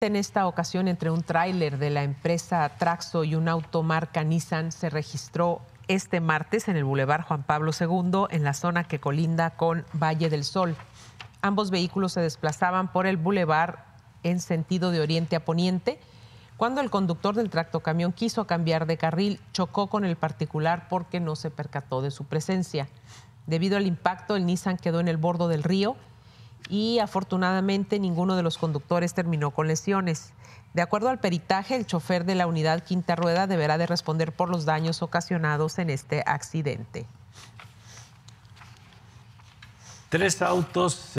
En esta ocasión, entre un tráiler de la empresa Traxo y un automarca Nissan, se registró este martes en el Boulevard Juan Pablo II, en la zona que colinda con Valle del Sol. Ambos vehículos se desplazaban por el Boulevard en sentido de oriente a poniente. Cuando el conductor del tractocamión quiso cambiar de carril, chocó con el particular porque no se percató de su presencia. Debido al impacto, el Nissan quedó en el borde del río y afortunadamente ninguno de los conductores terminó con lesiones. De acuerdo al peritaje, el chofer de la unidad quinta rueda deberá de responder por los daños ocasionados en este accidente. Tres autos